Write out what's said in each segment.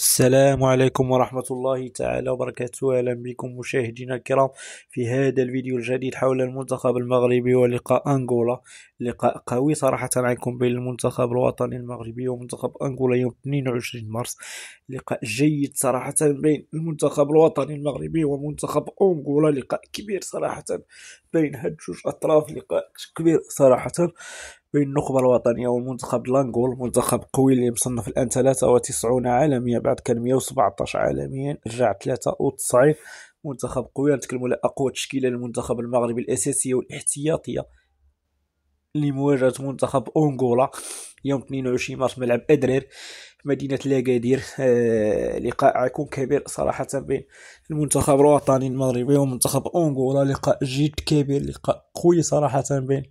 السلام عليكم ورحمة الله تعالى وبركاته أهلا بكم مشاهدينا الكرام في هذا الفيديو الجديد حول المنتخب المغربي ولقاء أنغولا لقاء قوي صراحة عليكم بين المنتخب الوطني المغربي ومنتخب أنغولا يوم 22 مارس لقاء جيد صراحة بين المنتخب الوطني المغربي ومنتخب أنغولا لقاء كبير صراحة بين هاد جوج أطراف لقاء كبير صراحة بين النخبة الوطنية والمنتخب لانغول منتخب قوي اللي مصنف الآن 93 عالميا بعد كان 117 عالميا رجع 93 منتخب قوي نتكلموا على أقوى تشكيلة للمنتخب المغربي الأساسية والاحتياطية لمواجهة منتخب أنغولا يوم 22 مارس ملعب أدرير مدينة لاكادير آه لقاء عيكون كبير صراحة بين المنتخب الوطني المغربي ومنتخب أنغولا لقاء جد كبير لقاء قوي صراحة بين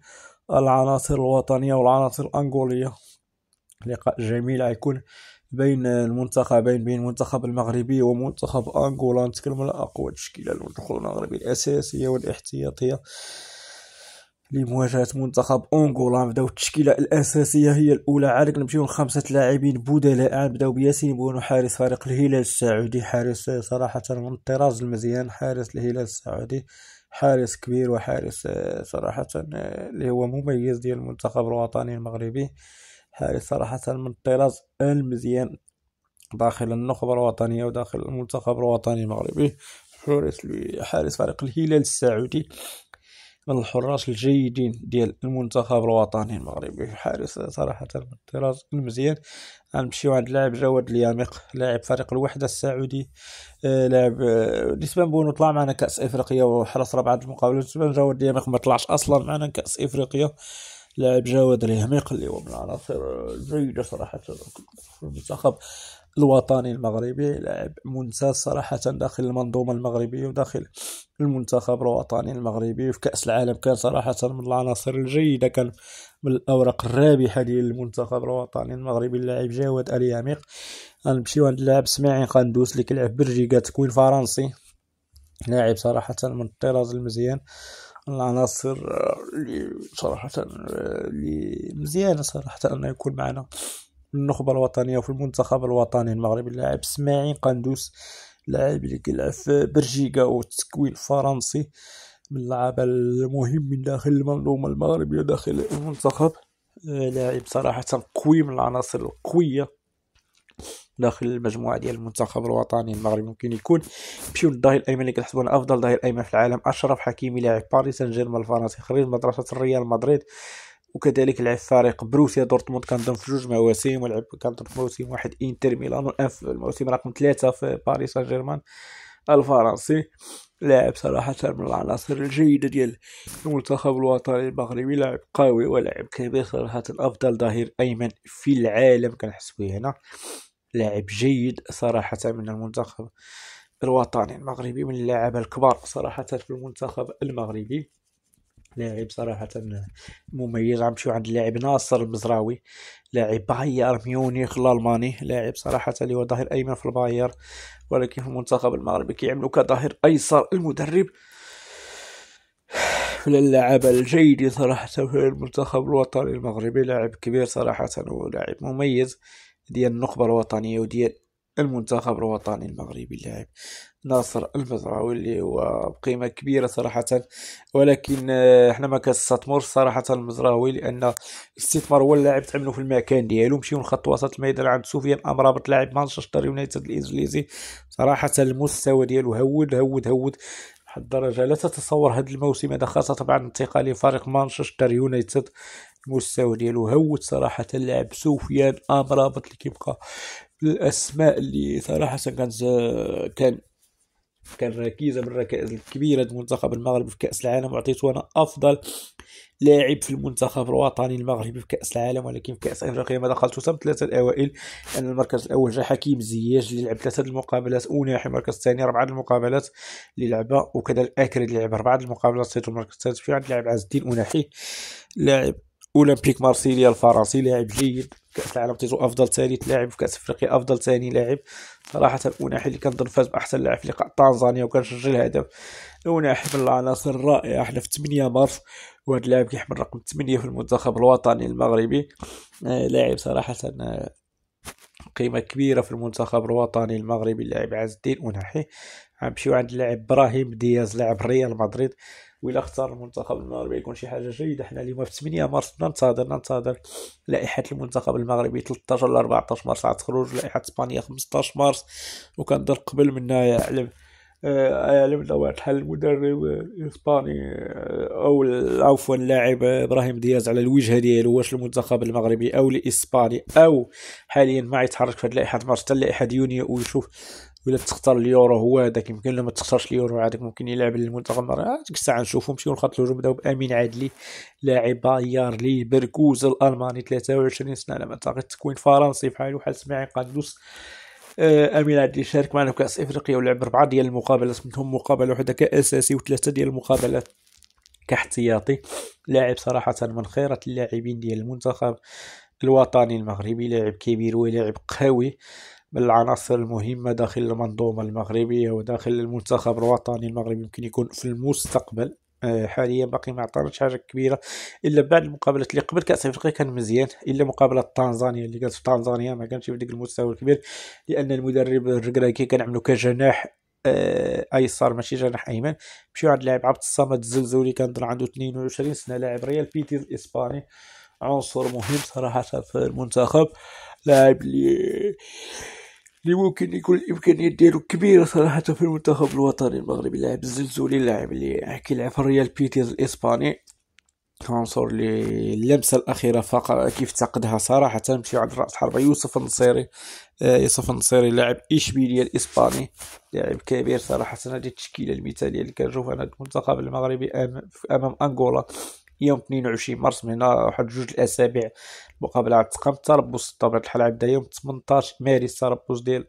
العناصر الوطنية والعناصر الأنغولية لقاء جميل يكون بين المنتخبين بين المنتخب المغربي ومنتخب أنغولا نتكلم على أقوى تشكيلة المنتخب المغربي الأساسية والاحتياطية لمواجهة منتخب أنغولا نبداو التشكيلة الأساسية هي الأولى عاد نمشيو لخمسة لاعبين بدلاء نبداو بياسين بونو حارس فريق الهلال السعودي حارس صراحة من الطراز المزيان حارس الهلال السعودي حارس كبير وحارس آه، صراحة آه، اللي هو مميز ديال المنتخب الوطني المغربي حارس صراحة من الطراز المزيان داخل النخبة الوطنية وداخل المنتخب الوطني المغربي حارس حارس فريق الهلال السعودي من الحراس الجيدين ديال المنتخب الوطني المغربي حارس صراحة من الطراز المزيان غنمشيو عند لاعب جواد اليامق لاعب فريق الوحدة السعودي آه، لاعب آه، نسبة بونو طلع معنا كأس إفريقيا وحرص ربعة المقابلات نسبة جواد اليامق ما طلعش أصلا معنا كأس إفريقيا لاعب جواد اليامق اللي هو من العناصر الجيدة صراحة في المنتخب الوطني المغربي لاعب ممتاز صراحة داخل المنظومة المغربية وداخل المنتخب الوطني المغربي في كأس العالم كان صراحة من العناصر الجيدة كان من الأوراق الرابحة ديال المنتخب الوطني المغربي اللاعب جواد الياميق غنمشيو عند اللاعب سماعين قندوس اللي كيلعب بلجيكا تكوين فرنسي لاعب صراحة من الطراز المزيان العناصر آه، اللي صراحة آه، اللي مزيانة صراحة أنه يكون معنا النخبه الوطنيه وفي المنتخب الوطني المغربي اللاعب اسماعيل قندوس لاعب اللي كيلعب في بلجيكا والتكوين الفرنسي من اللعابه المهم من داخل المنظومه المغربيه داخل المنتخب آه، لاعب صراحه قوي من العناصر القويه داخل المجموعه ديال المنتخب الوطني المغربي ممكن يكون بيون للظهير الايمن اللي كتحسبون افضل ظهير ايمن في العالم اشرف حكيمي لاعب باريس سان جيرمان الفرنسي خريج مدرسه ريال مدريد وكذلك لعب فريق بروسيا دورتموند كنظن في جوج مواسم ولعب كان في موسم واحد انتر ميلان الان في الموسم رقم ثلاثة في باريس سان جيرمان الفرنسي لاعب صراحة من العناصر الجيدة ديال المنتخب الوطني المغربي لاعب قوي ولاعب كبير صراحة أفضل ظهير أيمن في العالم كنحس به هنا لاعب جيد صراحة من المنتخب الوطني المغربي من اللاعب الكبار صراحة في المنتخب المغربي لاعب صراحة مميز عم عند اللاعب ناصر المزراوي لاعب باير ميونيخ الألماني لاعب صراحة اللي هو ظهير أيمن في الباير ولكن في المنتخب المغربي كيعملو كظهير أيسر المدرب من اللعابة الجيدة صراحة في المنتخب الوطني المغربي لاعب كبير صراحة ولاعب مميز ديال النخبة الوطنية وديال المنتخب الوطني المغربي اللاعب ناصر المزراوي اللي هو بقيمه كبيره صراحه ولكن آه، حنا ما كنستثمرش صراحه المزراوي لان الاستثمار هو اللاعب تعملوا في المكان ديالو مشيو لخط وسط الميدان عند سفيان امرابط لاعب مانشستر يونايتد الانجليزي صراحه المستوى ديالو هود هود هود لحد الدرجه لا تتصور هذا الموسم هذا خاصه بعد انتقال لفريق مانشستر يونايتد المستوى ديالو هود صراحه اللاعب سفيان امرابط اللي كيبقى الاسماء اللي صراحه كانت كان كان ركيزه من الركائز الكبيره منتخب المغرب في كاس العالم وعطيته انا افضل لاعب في المنتخب الوطني المغربي في كاس العالم ولكن في كاس افريقيا ما دخلت تم ثلاثه الاوائل ان المركز الاول جا حكيم زياج اللي لعب ثلاثه المقابلات اوناحي المركز الثاني اربعه المقابلات اللي لعبها وكذا الاكري اللي لعب اربعه المقابلات سيتو المركز الثالث في عند لاعب عز الدين اوناحي لاعب اولمبيك مارسيليا الفرنسي لاعب جيد كاس العالم تيتو افضل ثاني لاعب في كاس افريقيا افضل ثاني لاعب صراحه اوناحي اللي كنظن فاز باحسن لاعب في لقاء تنزانيا وكنسجل هدف اوناحي من العناصر الرائعه حنا في 8 مارس وهذا اللاعب كيحمل رقم 8 في المنتخب الوطني المغربي آه، لاعب صراحه آه، قيمة كبيرة في المنتخب الوطني المغربي اللاعب عز الدين اوناحي غنمشيو عند اللاعب إبراهيم دياز لاعب ريال مدريد وإلا اختار المنتخب المغربي يكون شي حاجه جيده حنا اليوم في 8 مارس ننتظر ننتظر لائحه المنتخب المغربي 13 ولا 14 مارس غتخرج لائحه اسبانيا 15 مارس وكنظن قبل منها يعلم آه، يعلم واحد الحال المدرب الاسباني آه، او عفوا اللاعب ابراهيم دياز على الوجهه ديالو واش المنتخب المغربي او الاسباني او حاليا ما يتحرك في هذه اللائحه مارس حتى لائحه يونيو ويشوف ولا تختار اليورو هو هذاك يمكن لما تختارش اليورو هذاك ممكن يلعب للمنتخب ديك آه، الساعه نشوفو نمشيو الهجوم نبداو بامين عدلي لاعب بايار لي بركوز الالماني 23 سنه على ما اعتقد تكوين فرنسي بحال وحال سمعي قادوس آه، امين عدلي شارك معنا في كاس افريقيا ولعب اربعه ديال المقابلات منهم مقابله وحده كاساسي وثلاثه ديال المقابلات كاحتياطي لاعب صراحه من خيره اللاعبين ديال المنتخب الوطني المغربي لاعب كبير ولاعب قوي من العناصر المهمة داخل المنظومة المغربية وداخل المنتخب الوطني المغربي يمكن يكون في المستقبل آه، حاليا باقي ما عطاناش حاجه كبيره الا بعد المقابلات اللي قبل كاس افريقيا كان مزيان الا مقابله تنزانيا اللي كانت في تنزانيا ما كانش في ديك المستوى الكبير لان المدرب الركراكي كان عملو كجناح آه، ايسر ماشي جناح ايمن مشي عند لاعب عبد الصمد الزلزولي كان عنده 22 سنه لاعب ريال بيتيز الاسباني عنصر مهم صراحه في المنتخب لاعب اللي اللي ممكن يكون الامكانيات ديالو كبيره صراحه في المنتخب الوطني المغربي لاعب الزلزولي اللاعب اللي كيلعب في الريال بيتيز الاسباني عنصر اللي اللمسه الاخيره فقط كيف افتقدها صراحه مشي عند راس حربه يوسف النصيري آه، يوسف النصيري لاعب اشبيليه الاسباني لاعب كبير صراحه هذه التشكيله المثاليه اللي كنشوف انا المنتخب المغربي امام انغولا يوم 22 مارس من واحد جوج الاسابيع المقابله عاد تقام التربص طبيعه الحال عاد يوم 18 مارس التربص ديال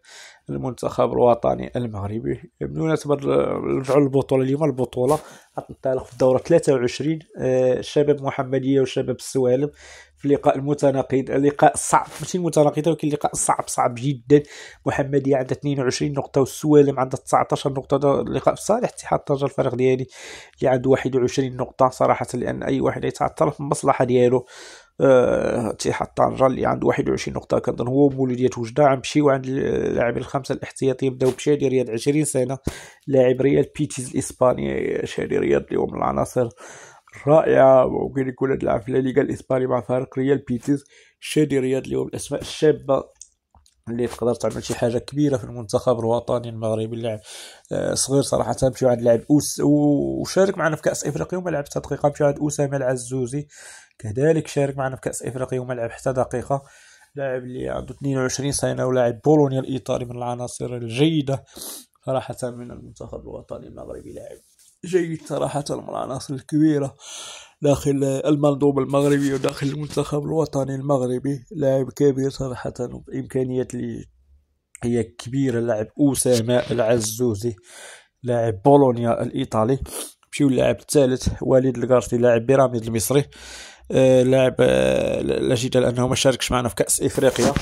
المنتخب الوطني المغربي بمناسبه نرجعوا للبطوله اليوم البطوله غتنطلق في الدوره 23 الشباب آه، محمديه وشباب السوالم في اللقاء المتناقض اللقاء الصعب ماشي المتناقض ولكن اللقاء صعب صعب جدا محمدية عندها 22 نقطة والسوالم عندها 19 نقطة اللقاء في صالح اتحاد طنجة الفريق ديالي اللي عنده 21 نقطة صراحة لأن أي واحد يتعطل في المصلحة ديالو آه، اتحاد طنجة اللي عنده 21 نقطة كنظن هو مولودية وجدة غنمشيو عند اللاعبين الخمسة الاحتياطيين يبداو بشادي رياض 20 سنة لاعب ريال بيتيز الإسباني شادي رياض اليوم العناصر رائعة ممكن يكون هاد في الليغا الإسباني مع فريق ريال بيتيز شادي رياض اليوم الأسماء الشابة اللي تقدر تعمل شي حاجه كبيره في المنتخب الوطني المغربي اللاعب آه، صغير صراحه مشي عند لاعب أوس وشارك معنا في كاس افريقيا وما لعب حتى دقيقه مشي عند اسامه العزوزي كذلك شارك معنا في كاس افريقيا وما لعب حتى دقيقه لاعب اللي عنده 22 سنه ولاعب بولونيا الايطالي من العناصر الجيده صراحه من المنتخب الوطني المغربي لاعب جيد صراحة من العناصر الكبيرة داخل المنظومة المغربي وداخل المنتخب الوطني المغربي لاعب كبير صراحة إمكانيات لي هي كبيرة لاعب أسامة العزوزي لاعب بولونيا الإيطالي مشيو اللاعب الثالث وليد الكارتي لاعب بيراميد المصري آه، لاعب لجد آه، لا جدال انه ما شاركش معنا في كاس افريقيا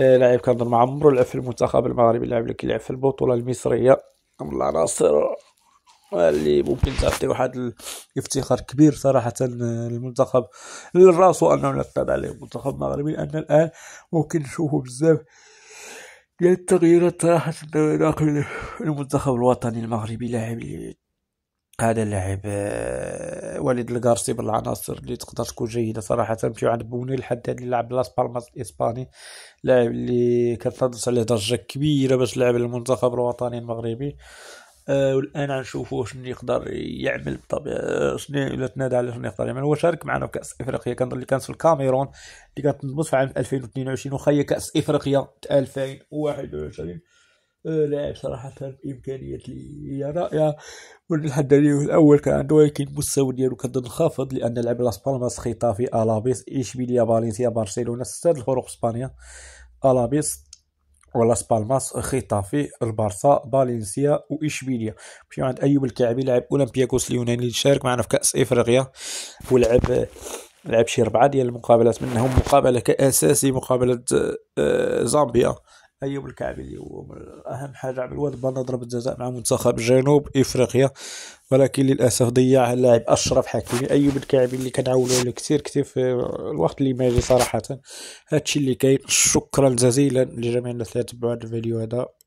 آه، لاعب كان ما عمرو لعب في المنتخب المغربي لاعب اللي كيلعب في البطوله المصريه من العناصر اللي ممكن تعطي واحد الافتخار كبير صراحه للمنتخب لراسو انه نفذ عليه المنتخب المغربي لان الان ممكن نشوفوا بزاف ديال التغييرات صراحه داخل المنتخب الوطني المغربي لاعب هذا اللاعب آه، وليد الكارسي بالعناصر اللي تقدر تكون جيده صراحه في عند بوني الحداد اللي لعب لاس بالماس الاسباني لاعب اللي كانت عليه ضجه كبيره باش لعب المنتخب الوطني المغربي آه والان غنشوفوا شنو يقدر يعمل بطبيعه آه، شنو الا تنادى على شنو يقدر يعمل هو شارك معنا في كاس افريقيا كان اللي كانت في الكاميرون اللي كانت تنضبط في عام 2022 وخا هي كاس افريقيا 2021 آه، لاعب صراحه بامكانيات اللي هي رائعه والحد الاول كان عنده ولكن المستوى ديالو كان منخفض لان لعب لاس بالماس خيطافي الابيس اشبيليا فالنسيا برشلونه ست الفرق في اسبانيا الابيس ولاس بالماس خيطافي البارسا بالنسيا واشبيليا مشي عند ايوب الكعبي لاعب اولمبياكوس اليوناني اللي شارك معنا في كاس افريقيا ولعب لعب شي ربعه ديال المقابلات منهم مقابله كاساسي مقابله آه، آه، زامبيا ايوب الكعبي الكعبلي اهم حاجه عمل واد بنا ضربه جزاء مع منتخب جنوب افريقيا ولكن للاسف ضيعها اللاعب اشرف حكيمي ايوب الكعبي اللي كنعاولوا له كثير كثير في الوقت اللي ماجي صراحه هادشي اللي كاين شكرا جزيلا لجميع الناس اللي تبعوا هذا الفيديو هذا